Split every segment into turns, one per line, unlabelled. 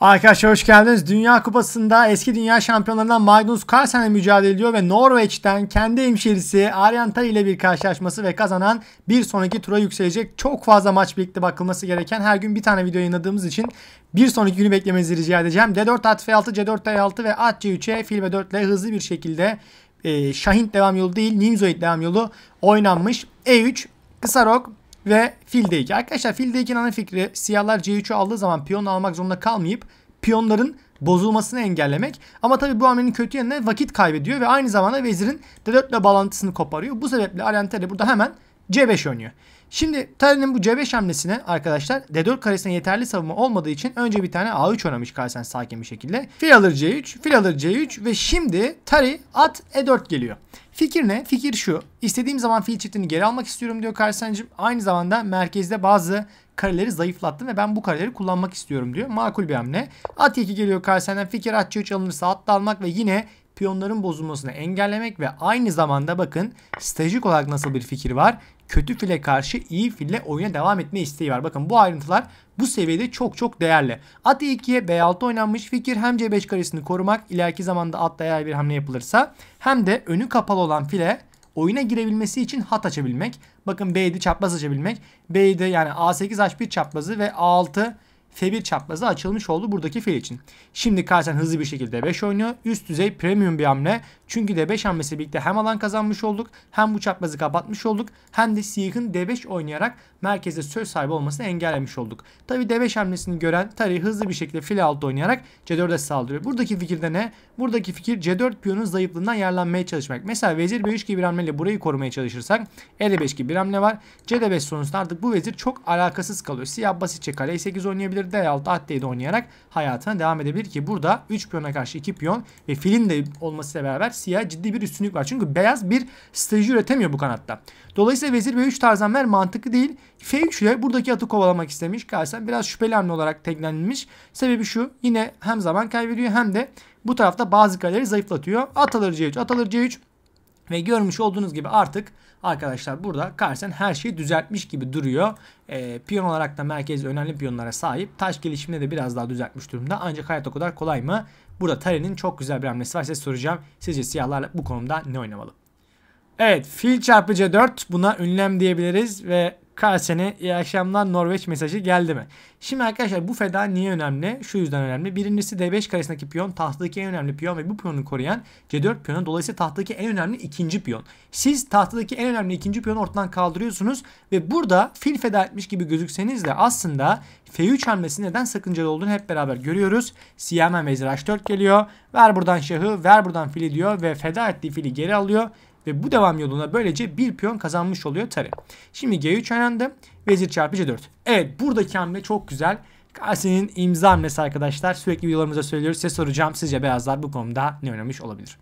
Arkadaşlar hoş geldiniz. Dünya Kupası'nda eski dünya şampiyonlarından Magnus Carlsen'le mücadele ediyor ve Norveç'ten kendi hemşerisi Arjantal ile bir karşılaşması ve kazanan bir sonraki tura yükselecek. Çok fazla maç birlikte bakılması gereken her gün bir tane video yayınladığımız için bir sonraki günü beklemenizi rica edeceğim. D4 at F6, C4 D6 ve at C3'e fil ve 4 ile hızlı bir şekilde e, Şahin devam yolu değil Nimzoid devam yolu oynanmış. E3, kısa rok, ve fil d2. Arkadaşlar fil d2'nin ana fikri siyahlar c3'ü aldığı zaman piyon almak zorunda kalmayıp piyonların bozulmasını engellemek. Ama tabii bu hamlenin kötü yanına vakit kaybediyor ve aynı zamanda vezirin d4 ile bağlantısını koparıyor. Bu sebeple Alentere burada hemen c5 oynuyor. Şimdi Taren'in bu c5 hamlesine arkadaşlar d4 karesine yeterli savunma olmadığı için önce bir tane a3 oynamış karesen sakin bir şekilde. Fil alır c3, fil alır c3 ve şimdi Tari at e4 geliyor. Fikir ne? Fikir şu. İstediğim zaman fiil çiftini geri almak istiyorum diyor Karsen'cim. Aynı zamanda merkezde bazı kareleri zayıflattım ve ben bu kareleri kullanmak istiyorum diyor. Makul bir hamle. At 2 geliyor Karsen'den. Fikir atçı 3 alınırsa at almak ve yine piyonların bozulmasını engellemek ve aynı zamanda bakın stratejik olarak nasıl bir fikir var? Kötü file karşı iyi fille oyuna devam etme isteği var. Bakın bu ayrıntılar bu seviyede çok çok değerli. At E2'ye B6 oynanmış fikir hem C5 karesini korumak ileriki zamanda atla eğer bir hamle yapılırsa hem de önü kapalı olan file oyuna girebilmesi için hat açabilmek. Bakın B7 çapraz açabilmek. B7 yani A8 H1 çaprazı ve A6 F1 çaprazı açılmış oldu buradaki fil için. Şimdi Carlsen hızlı bir şekilde 5 oynuyor. Üst düzey premium bir hamle. Çünkü D5 hamlesi birlikte hem alan kazanmış olduk hem bu çaprazı kapatmış olduk hem de Siyah'ın D5 oynayarak merkeze söz sahibi olmasını engellemiş olduk. Tabi D5 hamlesini gören Tari hızlı bir şekilde fil altı oynayarak C4'e saldırıyor. Buradaki fikirde ne? Buradaki fikir C4 piyonun zayıflığından yararlanmaya çalışmak. Mesela vezir B3 gibi bir hamleyle burayı korumaya çalışırsak E5 gibi bir hamle var. C5 sonuçta artık bu vezir çok alakasız kalıyor. Siyah basitçe kale 8 oynayabilir de yahut da de oynayarak hayatına devam edebilir ki burada 3 piyona karşı 2 piyon ve filin de olmasıyla beraber siyah ciddi bir üstünlük var. Çünkü beyaz bir strateji üretemiyor bu kanatta. Dolayısıyla vezir ve 3 tarzanlar mantıklı değil. F3 ile buradaki atı kovalamak istemiş. Kalsen biraz şüpheli hamle olarak teklenilmiş. Sebebi şu yine hem zaman kaybediyor hem de bu tarafta bazı kaleleri zayıflatıyor. At alır C3, at alır C3 ve görmüş olduğunuz gibi artık Arkadaşlar burada Carlsen her şeyi düzeltmiş gibi duruyor. E, piyon olarak da merkez önemli piyonlara sahip. Taş gelişimini de biraz daha düzeltmiş durumda. Ancak hayat o kadar kolay mı? Burada Tare'nin çok güzel bir hamlesi var. Size soracağım. Sizce siyahlarla bu konuda ne oynamalı? Evet fil çarpı c4 buna ünlem diyebiliriz ve Carlsen'e iyi akşamlar Norveç mesajı geldi mi? Şimdi arkadaşlar bu feda niye önemli? Şu yüzden önemli. Birincisi D5 karesindeki piyon tahtadaki en önemli piyon ve bu piyonu koruyan C4 piyonu. Dolayısıyla tahtadaki en önemli ikinci piyon. Siz tahtadaki en önemli ikinci piyonu ortadan kaldırıyorsunuz ve burada fil feda etmiş gibi gözükseniz de aslında F3 hamlesi neden sakıncalı olduğunu hep beraber görüyoruz. Siyamen vezir H4 geliyor. Ver buradan şahı, ver buradan fili diyor ve feda ettiği fili geri alıyor ve bu devam yoluna böylece bir piyon kazanmış oluyor Tare. Şimdi G3 oynandı. Vezir çarpı C4. Evet buradaki hamle çok güzel. Kasinin imza hamlesi arkadaşlar. Sürekli videolarımızda söylüyoruz. Size soracağım sizce beyazlar bu konuda ne oynamış olabilir?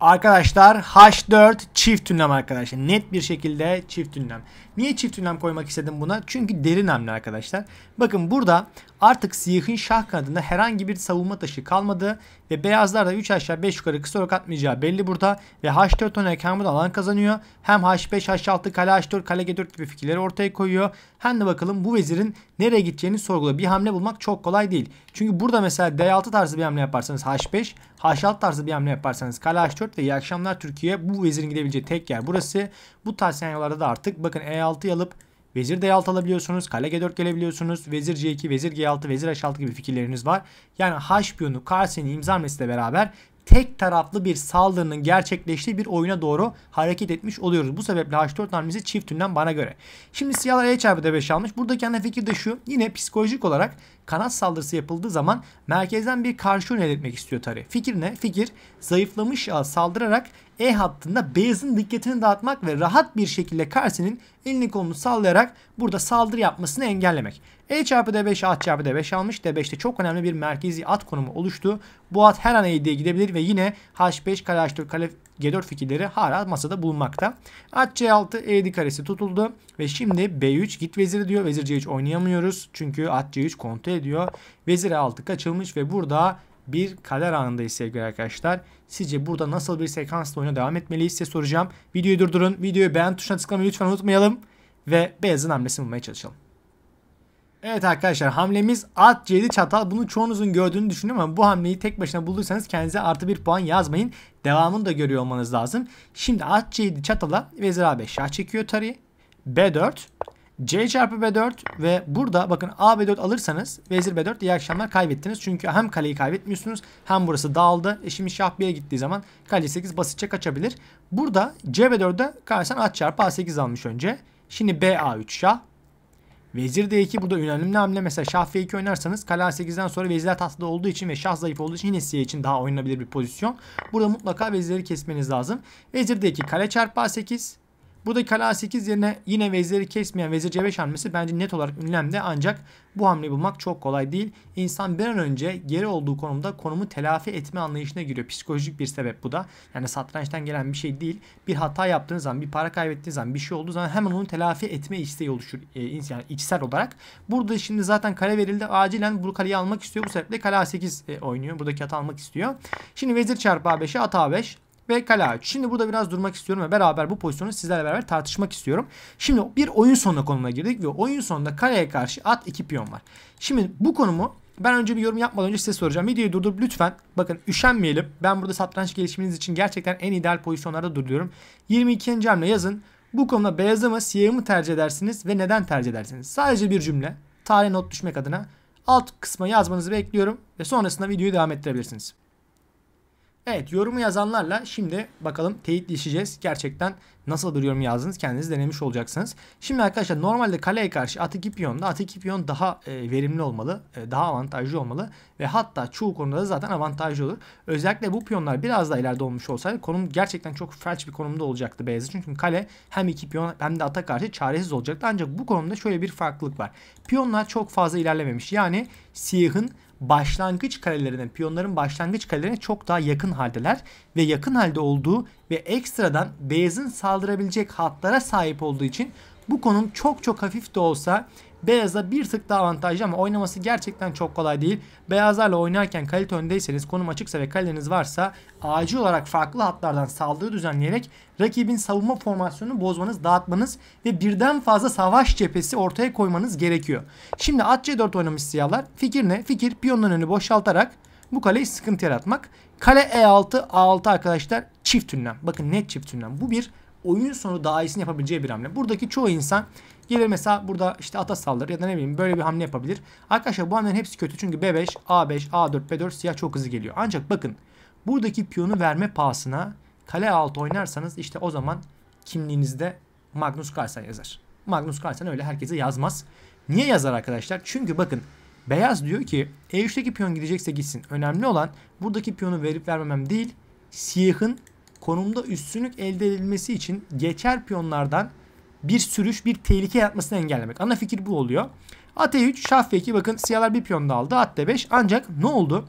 Arkadaşlar H4 çift ünlem arkadaşlar. Net bir şekilde çift ünlem. Niye çift ünlem koymak istedim buna? Çünkü derin hamle arkadaşlar. Bakın burada Artık Siyah'ın şah kanadında herhangi bir savunma taşı kalmadı ve beyazlar da 3 aşağı 5 yukarı kısa rok atmayacağı belli burada ve h4 oynayarak hem burada alan kazanıyor hem h5 h6 kale h4 kale g4 gibi fikirleri ortaya koyuyor. Hem de bakalım bu vezirin nereye gideceğini sorgula. Bir hamle bulmak çok kolay değil. Çünkü burada mesela d6 tarzı bir hamle yaparsanız h5 h6 tarzı bir hamle yaparsanız kale h4 ve iyi akşamlar Türkiye bu vezirin gidebileceği tek yer burası. Bu tarz senaryolarda da artık bakın e6 alıp Vezir D6 alabiliyorsunuz. Kale G4 gelebiliyorsunuz. Vezir C2, Vezir G6, Vezir H6 gibi fikirleriniz var. Yani H piyonu Karsen'in imzamesiyle beraber tek taraflı bir saldırının gerçekleştiği bir oyuna doğru hareket etmiş oluyoruz. Bu sebeple H4 hamlesi çift tünden bana göre. Şimdi siyahlar E çarpı D5 almış. Burada kendi fikir de şu. Yine psikolojik olarak kanat saldırısı yapıldığı zaman merkezden bir karşı yön elde etmek istiyor Tari. Fikir ne? Fikir zayıflamış saldırarak e hattında Beyaz'ın dikkatini dağıtmak ve rahat bir şekilde Carsey'nin elini kolunu sallayarak burada saldırı yapmasını engellemek. E çarpı D5 at çarpı D5 almış. D5'te çok önemli bir merkezi at konumu oluştu. Bu at her an e gidebilir ve yine H5 kale H4 kale G4 fikirleri hala masada bulunmakta. At C6 E7 karesi tutuldu ve şimdi B3 git veziri diyor. Vezir C3 oynayamıyoruz çünkü at C3 kontrol ediyor. Vezir A6 kaçılmış ve burada bir kader anındayız sevgili arkadaşlar. Sizce burada nasıl bir sekansla oyuna devam etmeliyiz size soracağım. Videoyu durdurun. Videoyu beğen tuşuna tıklamayı lütfen unutmayalım. Ve beyazın hamlesini bulmaya çalışalım. Evet arkadaşlar hamlemiz at 7 çatal. Bunu çoğunuzun gördüğünü düşünüyorum ama bu hamleyi tek başına bulduysanız kendinize artı bir puan yazmayın. Devamını da görüyor olmanız lazım. Şimdi at 7 çatala vezir a5 şah çekiyor tarıyı. B4 C çarpı B4 ve burada bakın A B4 alırsanız vezir B4 iyi akşamlar kaybettiniz. Çünkü hem kaleyi kaybetmiyorsunuz hem burası dağıldı. E şimdi şah B'ye gittiği zaman kale 8 basitçe kaçabilir. Burada C B4'de kalırsan A çarpı A8 almış önce. Şimdi B A3 şah. Vezir D2 burada önemli hamle. Mesela şah F2 oynarsanız kale A8'den sonra vezirler tahtada olduğu için ve şah zayıf olduğu için yine siyah için daha oynanabilir bir pozisyon. Burada mutlaka vezirleri kesmeniz lazım. Vezir D2 kale çarpı A8. Buradaki kale A8 yerine yine veziri kesmeyen vezir C5 hamlesi bence net olarak ünlemde ancak bu hamleyi bulmak çok kolay değil. İnsan bir an önce geri olduğu konumda konumu telafi etme anlayışına giriyor. Psikolojik bir sebep bu da. Yani satrançtan gelen bir şey değil. Bir hata yaptığınız zaman, bir para kaybettiğiniz zaman, bir şey olduğu zaman hemen onu telafi etme isteği oluşur. E, yani içsel olarak. Burada şimdi zaten kale verildi. Acilen bu kaleyi almak istiyor. Bu sebeple kale A8 oynuyor. Buradaki hata almak istiyor. Şimdi vezir çarpı A5'e at A5 ve Şimdi burada biraz durmak istiyorum ve beraber bu pozisyonu sizlerle beraber tartışmak istiyorum. Şimdi bir oyun sonuna konumuna girdik ve oyun sonunda kaleye karşı at 2 piyon var. Şimdi bu konumu ben önce bir yorum yapmadan önce size soracağım. Videoyu durdurup lütfen bakın üşenmeyelim. Ben burada satranç gelişiminiz için gerçekten en ideal pozisyonlarda duruyorum. 22. hamle yazın. Bu konuda beyazı mı siyahı mı tercih edersiniz ve neden tercih edersiniz? Sadece bir cümle. Tarih not düşmek adına alt kısma yazmanızı bekliyorum ve sonrasında videoyu devam ettirebilirsiniz. Evet yorumu yazanlarla şimdi bakalım teyitleşeceğiz. Gerçekten nasıl bir yorum yazdınız kendiniz denemiş olacaksınız. Şimdi arkadaşlar normalde kaleye karşı at 2 piyonda at daha e, verimli olmalı. E, daha avantajlı olmalı. Ve hatta çoğu konuda da zaten avantajlı olur. Özellikle bu piyonlar biraz daha ileride olmuş olsaydı konum gerçekten çok felç bir konumda olacaktı beyazı. Çünkü kale hem 2 piyon hem de ata karşı çaresiz olacaktı. Ancak bu konumda şöyle bir farklılık var. Piyonlar çok fazla ilerlememiş. Yani siyahın başlangıç karelerine, piyonların başlangıç karelerine çok daha yakın haldeler ve yakın halde olduğu ve ekstradan beyazın saldırabilecek hatlara sahip olduğu için bu konum çok çok hafif de olsa Beyazda bir tık daha avantajlı ama oynaması gerçekten çok kolay değil. Beyazlarla oynarken kalite öndeyseniz, konum açıksa ve kaleniz varsa acil olarak farklı hatlardan saldırı düzenleyerek rakibin savunma formasyonunu bozmanız, dağıtmanız ve birden fazla savaş cephesi ortaya koymanız gerekiyor. Şimdi at C4 oynamış siyahlar. Fikir ne? Fikir piyonların önünü boşaltarak bu kaleyi sıkıntı yaratmak. Kale E6, A6 arkadaşlar çift ünlem. Bakın net çift ünlem. Bu bir oyun sonu daha iyisini yapabileceği bir hamle. Buradaki çoğu insan Gelir mesela burada işte ata saldır ya da ne bileyim böyle bir hamle yapabilir. Arkadaşlar bu hamlenin hepsi kötü çünkü B5, A5, A4, B4 siyah çok hızlı geliyor. Ancak bakın buradaki piyonu verme pahasına kale altı oynarsanız işte o zaman kimliğinizde Magnus Carlsen yazar. Magnus Carlsen öyle herkese yazmaz. Niye yazar arkadaşlar? Çünkü bakın beyaz diyor ki E3'teki piyon gidecekse gitsin. Önemli olan buradaki piyonu verip vermemem değil siyahın konumda üstünlük elde edilmesi için geçer piyonlardan bir sürüş, bir tehlike yaratmasını engellemek. Ana fikir bu oluyor. At E3, şah F2 bakın siyahlar bir da aldı. At D5 ancak ne oldu?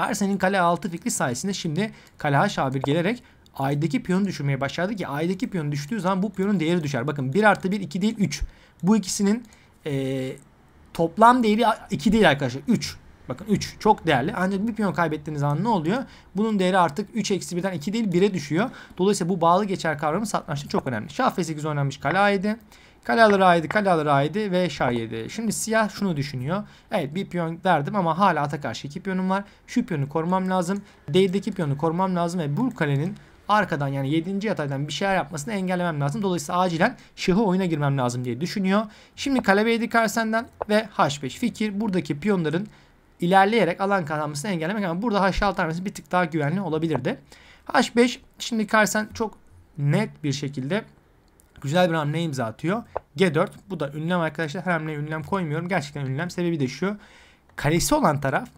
Carlsen'in kale A6 fikri sayesinde şimdi kale H1 gelerek A'daki piyonu düşürmeye başladı ki A'daki piyon düştüğü zaman bu piyonun değeri düşer. Bakın 1 artı 1 2 değil 3. Bu ikisinin e, toplam değeri 2 değil arkadaşlar 3. Bakın 3 çok değerli. Ancak bir piyon kaybettiğiniz an ne oluyor? Bunun değeri artık 3 eksi 1'den 2 değil 1'e düşüyor. Dolayısıyla bu bağlı geçer kavramı satrançta çok önemli. Şah F8 oynanmış kale A7. Kalalar A7, kalalar A7 ve şah 7. Şimdi siyah şunu düşünüyor. Evet bir piyon verdim ama hala ata karşı iki piyonum var. Şu piyonu korumam lazım. Değildeki piyonu korumam lazım ve bu kalenin arkadan yani 7. yataydan bir şeyler yapmasını engellemem lazım. Dolayısıyla acilen şahı oyuna girmem lazım diye düşünüyor. Şimdi kale B7 Karsen'den ve H5 fikir buradaki piyonların ilerleyerek alan kazanmasını engellemek ama burada H6 hamlesi bir tık daha güvenli olabilirdi. H5 şimdi Carlsen çok net bir şekilde güzel bir hamle imza atıyor. G4 bu da ünlem arkadaşlar her hamleye ünlem koymuyorum. Gerçekten ünlem sebebi de şu. Kalesi olan taraf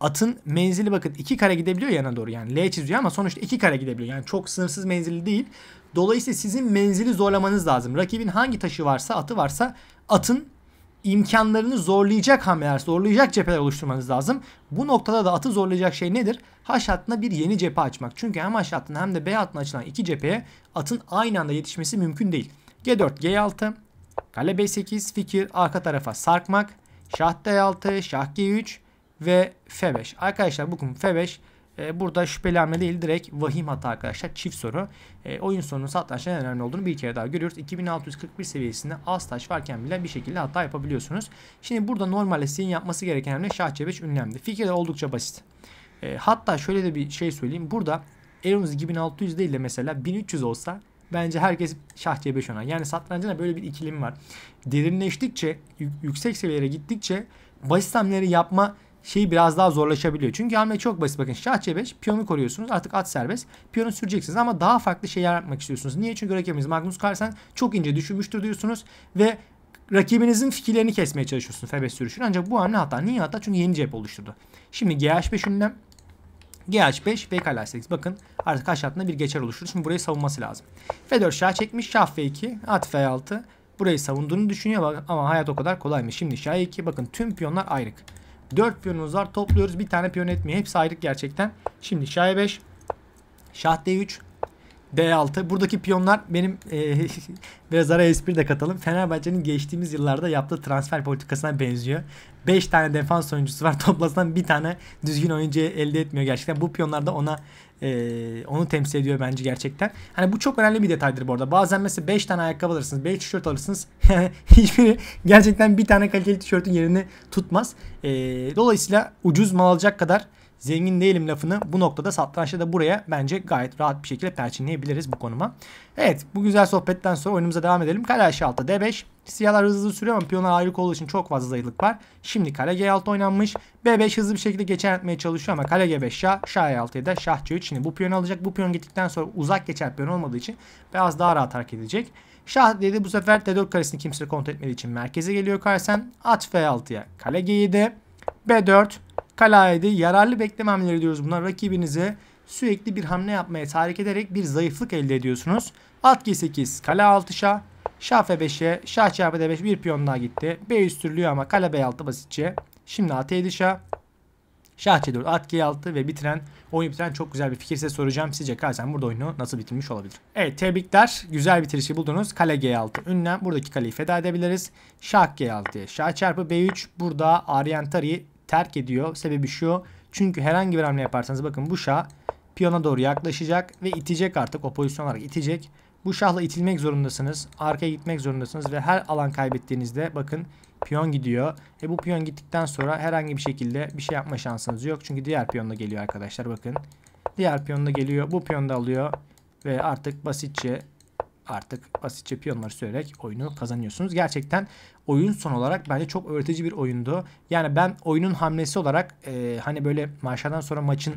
atın menzili bakın iki kare gidebiliyor yana doğru yani L çiziyor ama sonuçta iki kare gidebiliyor. Yani çok sınırsız menzili değil. Dolayısıyla sizin menzili zorlamanız lazım. Rakibin hangi taşı varsa atı varsa atın imkanlarını zorlayacak hamleler, zorlayacak cepheler oluşturmanız lazım. Bu noktada da atı zorlayacak şey nedir? H hattına bir yeni cephe açmak. Çünkü hem H hattına hem de B hattına açılan iki cepheye atın aynı anda yetişmesi mümkün değil. G4, G6, kale B8, fikir arka tarafa sarkmak, şah D6, şah G3 ve F5. Arkadaşlar bakın F5 e, burada şüphelenme değil direkt vahim hata arkadaşlar. Çift soru. E, oyun sonunun satrançta en önemli olduğunu bir kere daha görüyoruz. 2641 seviyesinde az taş varken bile bir şekilde hata yapabiliyorsunuz. Şimdi burada normalde sizin yapması gereken hamle şah c5 ünlemdi. Fikir de oldukça basit. E, hatta şöyle de bir şey söyleyeyim. Burada Elonuz 2600 değil de mesela 1300 olsa bence herkes şah c5 oynar. Yani satrancına böyle bir ikilim var. Derinleştikçe, yüksek seviyelere gittikçe basit hamleleri yapma şey biraz daha zorlaşabiliyor. Çünkü hamle çok basit. Bakın şah c5 piyonu koruyorsunuz. Artık at serbest. Piyonu süreceksiniz ama daha farklı şeyler yapmak istiyorsunuz. Niye? Çünkü rakibimiz Magnus Carlsen çok ince düşünmüştür diyorsunuz ve rakibinizin fikirlerini kesmeye çalışıyorsunuz F5 sürüşünü. Ancak bu hamle hata. Niye hata? Çünkü yeni cep oluşturdu. Şimdi GH5 ünlem. GH5 ve kale 8 Bakın artık kaç bir geçer oluşturdu. Şimdi burayı savunması lazım. F4 şah çekmiş. Şah F2. At F6. Burayı savunduğunu düşünüyor ama hayat o kadar kolay mı Şimdi şah 2. Bakın tüm piyonlar ayrık. 4 piyonumuz var. Topluyoruz. Bir tane piyon etmiyor. Hepsi ayrık gerçekten. Şimdi şah e5. Şah d3. D6. Buradaki piyonlar benim e, biraz ara espri de katalım. Fenerbahçe'nin geçtiğimiz yıllarda yaptığı transfer politikasına benziyor. 5 tane defans oyuncusu var. toplasından bir tane düzgün oyuncu elde etmiyor gerçekten. Bu piyonlar da ona e, onu temsil ediyor bence gerçekten. Hani bu çok önemli bir detaydır bu arada. Bazen mesela 5 tane ayakkabı alırsınız, 5 tişört alırsınız. hiçbiri gerçekten bir tane kaliteli tişörtün yerini tutmaz. E, dolayısıyla ucuz mal alacak kadar zengin değilim lafını bu noktada satrançta da buraya bence gayet rahat bir şekilde perçinleyebiliriz bu konuma. Evet bu güzel sohbetten sonra oyunumuza devam edelim. Kale H6 D5. Siyahlar hızlı sürüyor ama piyonlar ayrık olduğu için çok fazla zayıflık var. Şimdi kale G6 oynanmış. B5 hızlı bir şekilde geçen etmeye çalışıyor ama kale G5 şah, şah E6'ya da şah C3. Şimdi bu piyonu alacak. Bu piyon gittikten sonra uzak geçen piyon olmadığı için biraz daha rahat hareket edecek. Şah dedi bu sefer D4 karesini kimse kontrol etmediği için merkeze geliyor Karsen. At F6'ya kale G7. B4 Kalaide yararlı beklememleri diyoruz bunlar. Rakibinize sürekli bir hamle yapmaya tahrik ederek bir zayıflık elde ediyorsunuz. At G8, kale 6 şah, şah F5'e, şah çarpı D5 bir piyon daha gitti. B üstürlüyor ama kale B6 basitçe. Şimdi at E7 şah. Şah C4, at G6 ve bitiren, oyunu bitiren çok güzel bir fikir size soracağım. Sizce Kalsen burada oyunu nasıl bitirmiş olabilir? Evet tebrikler. Güzel bitirişi buldunuz. Kale G6. Ünlem buradaki kaleyi feda edebiliriz. Şah G6, şah çarpı B3. Burada aryan Ariantari terk ediyor. Sebebi şu. Çünkü herhangi bir hamle yaparsanız bakın bu şah piyona doğru yaklaşacak ve itecek artık o pozisyon olarak itecek. Bu şahla itilmek zorundasınız. Arkaya gitmek zorundasınız ve her alan kaybettiğinizde bakın piyon gidiyor. E bu piyon gittikten sonra herhangi bir şekilde bir şey yapma şansınız yok. Çünkü diğer piyon da geliyor arkadaşlar bakın. Diğer piyon da geliyor. Bu piyon da alıyor ve artık basitçe artık basitçe piyonları söyleyerek oyunu kazanıyorsunuz. Gerçekten oyun son olarak bence çok öğretici bir oyundu. Yani ben oyunun hamlesi olarak e, hani böyle maçlardan sonra maçın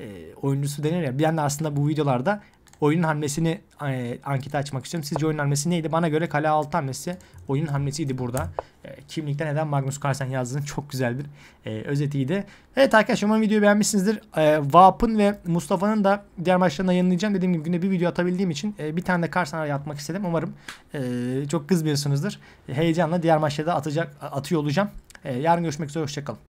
e, oyuncusu denir ya. Bir de aslında bu videolarda oyunun hamlesini e, ankete açmak istiyorum. Sizce oyunun hamlesi neydi? Bana göre kale altı hamlesi oyunun hamlesiydi burada. E, kimlikte neden Magnus Carlsen yazdığının çok güzel bir e, özetiydi. Evet arkadaşlar umarım videoyu beğenmişsinizdir. E, Vap'ın ve Mustafa'nın da diğer maçlarına yayınlayacağım. Dediğim gibi günde bir video atabildiğim için e, bir tane de Carlsen'a atmak istedim. Umarım e, çok kızmıyorsunuzdur. E, heyecanla diğer maçlarda atacak atıyor olacağım. E, yarın görüşmek üzere. Hoşçakalın.